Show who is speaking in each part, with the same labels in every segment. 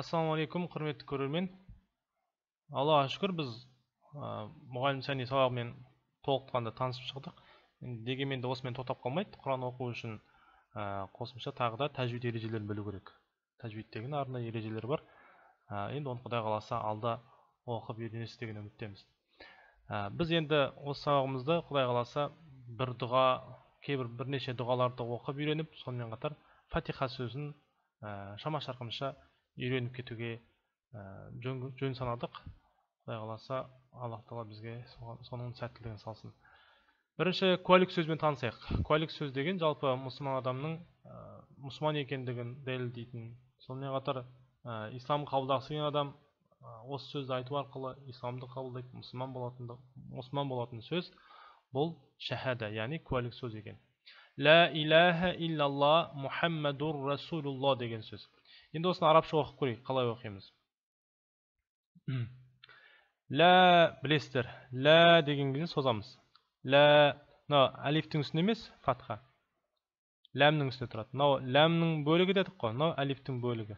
Speaker 1: ассалаумағалейкум құрметті көрермен аллаға шүкір біз ә, мұғалім сәни сабағымен толыққанды танысып шықтық дегенмен де осымен тоқтап қалмайды құран оқу үшін ә, қосымша тағы да тәжвид ережелерін білу керек тәжвид деген арнайы ережелер бар ә, енді оны құдай қаласа алда оқып үйренесіз деген үміттеміз ә, біз енді осы сабағымызды құдай қаласа бір дұға кейбір бірнеше дұғаларды оқып үйреніп сонымен қатар фатиха сөзін ә, шама шарқынша үйреніп кетуге ә, жөн, санадық құдай қаласа аллах тағала бізге соның сәттілігін салсын бірінші куәлік сөзбен танысайық куәлік сөз деген жалпы мұсылман адамның ә, мұсылман екендігін дәлелдейтін сонымен қатар ә, ислам қабылдағысы адам ә, осы сөзді айту арқылы исламды қабылдайды мұсылман болатынды, мұсылман болатын сөз бұл шәһәда яғни куәлік сөз екен лә иләһә иллалла мұхаммадур расулулла деген сөз енді осыны арабша оқып көрейік қалай оқимыз лә білесіздер лә деген кезде созамыз лә мынау әлифтің үстінде емес фатха ләмнің үстінде тұрады мынау ләмнің бөлігі дедік қой мынау әлифтің бөлігі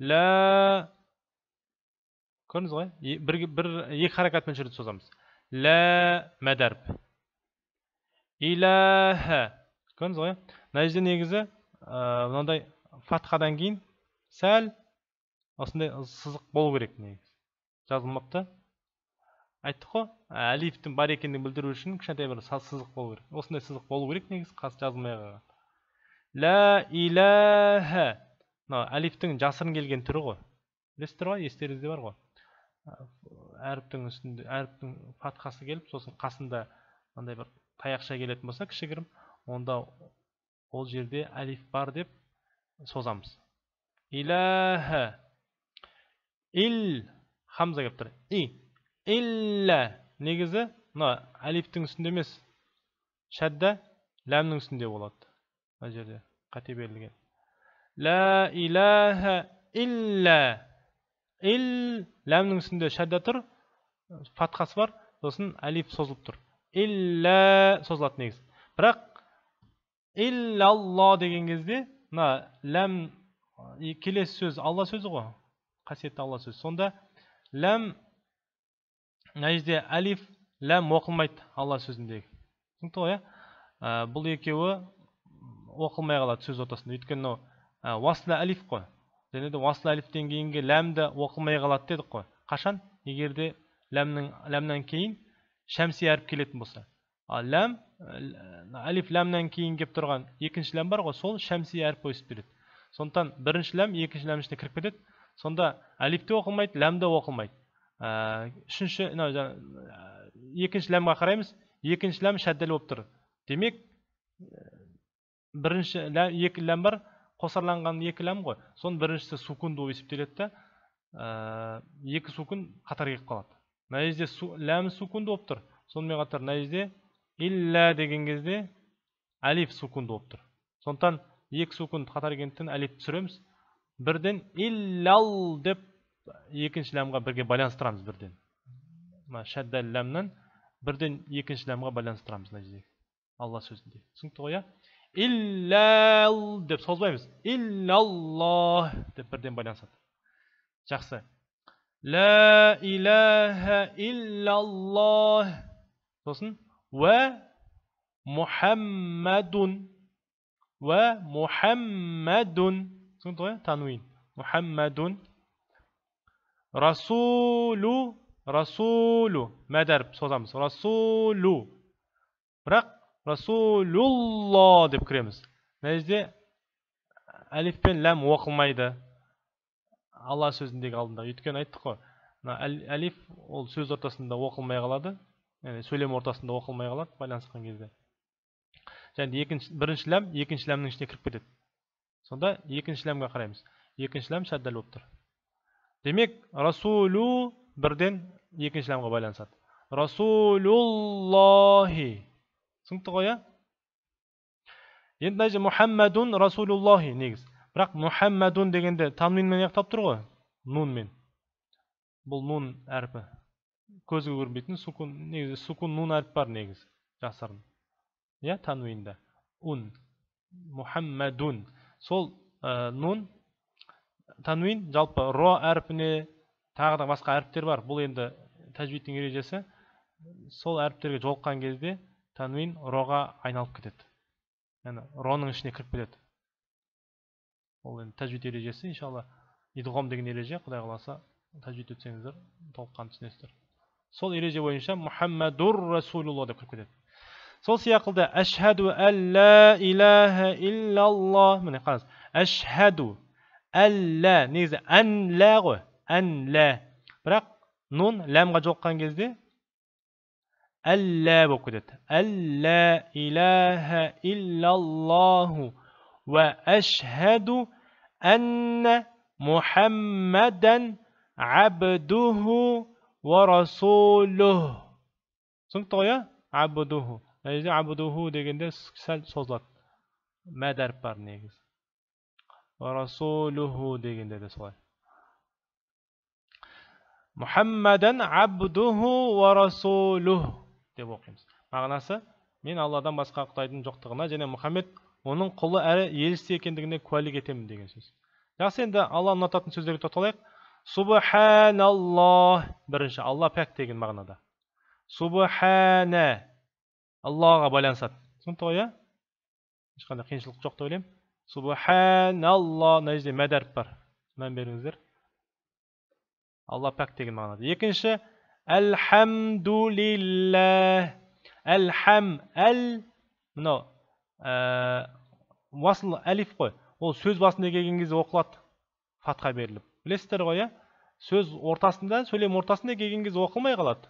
Speaker 1: лә көрдіңіз ғой бір, бір екі харакатпен жүрді созамыз лә мәдәрб иләһә көрдіңіз ғой мына негізі мынандай фатхадан кейін сәл осындай сызық болу керек негізі жазылмапты айттық қой әлифтің бар екендігін білдіру үшін кішкентай бір сызық болу керек осындай сызық болу керек негізі қас жазылмай қалған лә иләһә мына әлифтің жасырын келген түрі ғой білесіздер ғой естеріңізде бар ғой әріптің үстінде әріптің фатхасы келіп сосын қасында мынандай бір таяқша келетін болса кішігірім онда ол жерде әлиф бар деп созамыз иләһі ил хамза келіп тұр и иллә негізі мына әлифтің үстінде емес шәдда ләмнің үстінде болады мына жерде қате берілген лә иләһа иллә ил ләмнің үстінде шәдда тұр фатхасы бар сосын әлиф созылып тұр иллә созылады негізі бірақ алла деген кезде мына ләм келесі сөз алла сөзі ғой қасиетті алла сөзі сонда ләм мына жерде әлиф ләм оқылмайды алла сөзіндегі түсінікті ғой иә бұл екеуі оқылмай қалады сөз ортасында өйткені мынау ә, уасла әлиф қой және де уасла әлифтен кейінгі ләм де оқылмай қалады дедік қой қашан егерде ләмнің ләмнан кейін шәмси әріп келетін болса ал ләм әлиф э, ләмнен кейін келіп тұрған екінші ләм бар ғой сол шәмси әріп өсіп береді сондықтан бірінші ләм екінші ләм ішіне кіріп кетеді сонда әлиф те оқылмайды ләм де оқылмайды ә, үшінші мынау ә, екінші ләмға қараймыз екінші ләм шәддәл болып тұр демек ә, бірінші ләм, екі ләм бар қосарланған екі ләм ғой соның біріншісі сукун болып есептеледі да ә, екі сукун қатар келіп қалады мына жерде су, ләм сукун болып тұр сонымен қатар мына жерде Илла деген кезде әлиф сукун болып тұр сондықтан екі сукун қатар келгендіктен әлип түсіреміз бірден иллал деп екінші ләмға бірге байланыстырамыз бірден мына шәддәл ләмнан бірден екінші ләмға байланыстырамыз мына жерде алла сөзінде түсінікті ғой иә иллал деп созбаймыз иллаллах деп бірден байланысады жақсы лә иләһә иллаллах сосын ومحمد ومحمد түсініп тануин мұхаммадун расулу расулу мәд әріп созамыз расулу бірақ расулулла деп кіреміз мына жерде әлиф пен ләм оқылмайды алла сөзіндегі алдында өйткені айттық қой мына әлиф ол сөз ортасында оқылмай қалады яғни э, сөйлем ортасында оқылмай қалады байланысқан кезде және екінші бірінші ләм екінші ләмнің ішіне кіріп кетеді сонда екінші ләмге қараймыз екінші ләм шәддәл болып тұр демек расулу бірден екінші ләмға байланысады расулуллахи түсінікті ғой иә енді мына жерде мұхаммадун расулуллахи негіз бірақ мұхаммадун дегенде тамнинмен аяқтап тұр ғой нунмен бұл нун әрпі көзге көрінбейтін сукун негізі сукун нун әріп бар негізі жасырын иә тануинда ун мухаммадун сол ә, нун тануин жалпы ро әрпіне тағы да басқа әріптер бар бұл енді тәжвидтің ережесі сол әріптерге жолыққан кезде тануин роға айналып кетеді яғни роның ішіне кіріп кетеді ол енді тәжвид ережесі иншалла идғом деген ереже құдай қаласа тәжуид өтсеңіздер толыққанды түсінесіздер сол ереже бойынша мұхаммадур расулулла деп кіріп кетеді сол сиақылды әшхәду әллә иләһә иллалла міне қараңыз әшхәду әллә негізі әнлә ғой әнлә бірақ нун ләмға жолыққан кезде әллә болып кетеді әллә иләһә иллаллаху уә әшхәду әннә мұхаммадан абдуху уарасулух түсінікті ғой иә абдуху мына жерде абдуху дегенде сәл созылады мәд әріп бар негізі уарасулуху дегенде де солай мұхаммадан абдуху уарасулух деп оқимыз мағынасы мен алладан басқа құдайдың жоқтығына және мұхаммед оның құлы әрі елшісі екендігіне куәлік етемін деген сөз жақсы енді алла ұнататын сөздерге тоқталайық субханалла бірінші алла пәк деген мағынада субхана аллаға байланысады түсінікті ғой иә ешқандай қиыншылық жоқ деп ойлаймын субханалла мына жерде мәд бар мән беріңіздер алла пәк деген мағынада екінші әлхамдулилля Алхам әл мынау уасыл әлиф қой ол сөз басында келген кезде оқылады фатха беріліп білесіздер ғой иә сөз ортасында сөйлем ортасында келген кезде оқылмай қалады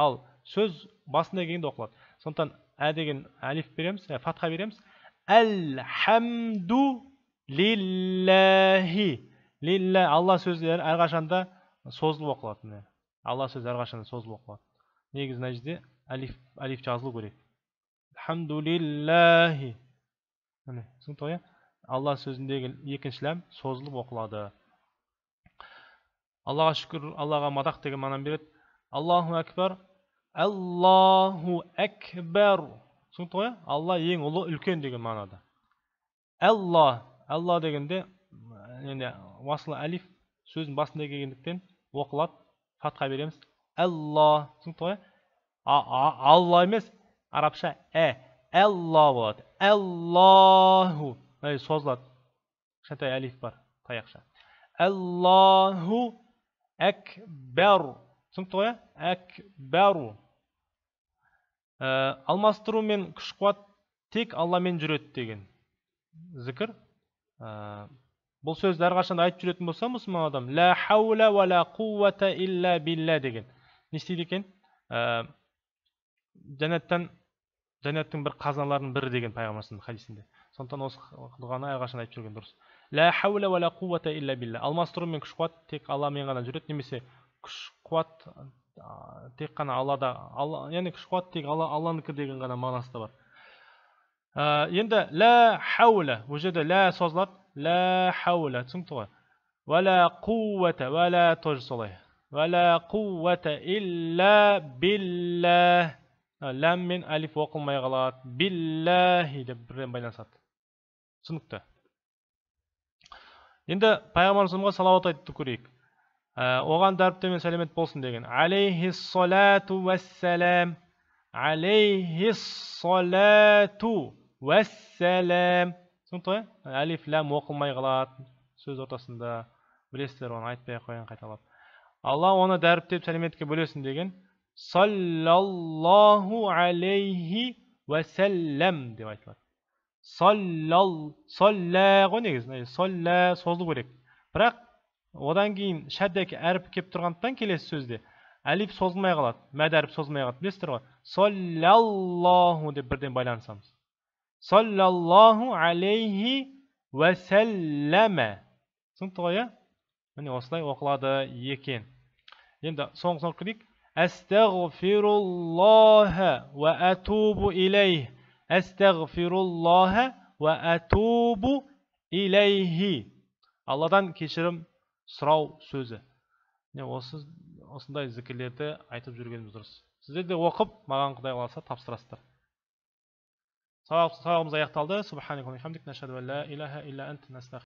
Speaker 1: ал сөз басында келгенде оқылады сондықтан ә деген әлиф береміз ә, фатха береміз әл хамду лиллахи лилля алла сөзі әрқашанда созылып оқылады алла сөзі әрқашанда созылып оқылады негізі мына жерде әлиф әлиф жазылу керек міне түсінікті ғой иә? алла сөзіндегі екінші ләм созылып оқылады аллаға шүкір аллаға мадақ деген мағынаны береді аллаху әкбар аллаху әкбар түсінікті ғой иә? алла ең ұлы үлкен деген мағынада алла алла дегенде енді уасыл әлиф сөздің басында келгендіктен оқылады фатха береміз алла түсінікті ғой иә? алла емес арабша ә алла болады аллаху созылады кішкентай әлиф бар таяқша аллаху әкбәру түсінікті ғой әкбәру ә, алмастыру мен күш қуат тек алламен жүреді деген зікір ә, бұл сөзді әрқашан айтып жүретін болса мұсылман адам лә хауля уә қуата илля деген не істейді екен ә, э, жәннаттан жәннаттың бір қазыналарының бірі деген пайғамбар хадисінде сондықтан осы дұғаны әрқашан айтып жүрген дұрыс лә хәулә уәлә қуата илля билля алмастыру мен күш қуат тек алламен ғана жүреді немесе күш қуат тек қана аллада алла яғни күш қуат тек алла алланікі деген ғана мағынасы да бар енді лә хәулә ол жерде лә созылады лә хаулә түсінікті ғой уәлә қуата уәлә тоже солай уәлә қуата илля билля ләм мен әлиф оқылмай қалады билләхи деп бірден байланысады түсінікті енді пайғамбарымызға салауат айтты көрейік ә, оған дәріптемен сәлемет болсын деген алейхи салату уәссәләм алейхи салату уәссәләм түсінікті ғой әлиф ләм оқылмай қалады сөз ортасында білесіздер оны айтпай ақ қояйын қайталап алла оны дәріптеп сәлеметке бөлесін деген саллаллаху алейхи уәсәлләм деп айтылады соллал соллә ғой негізі соллә созылу керек бірақ одан кейін шәддәк әріп келіп тұрғандықтан келесі сөзде әліп созылмай қалады мәд әріп созылмай қалады білесіздер ғой соллаллаху деп бірден байланысамыз соллаллаху алейхи уәсәлләмә түсінікті ғой иә міне осылай оқылады екен енді соңғысын оқып кетейік Астағфируллаһа уә атубу илейх Estağfirullah ve etubu ileyhi. Алладан кешірім сұрау сөзі. Не осы осындай зікірлерді айтып жүргеніміз дұрыс. Сіздер де оқып, маған Құдай қаласа тапсырасыздар. Сабағымыз аяқталды. Субханакаллахи ва бихамдик, нашаду ва ла илаха илля анта ант,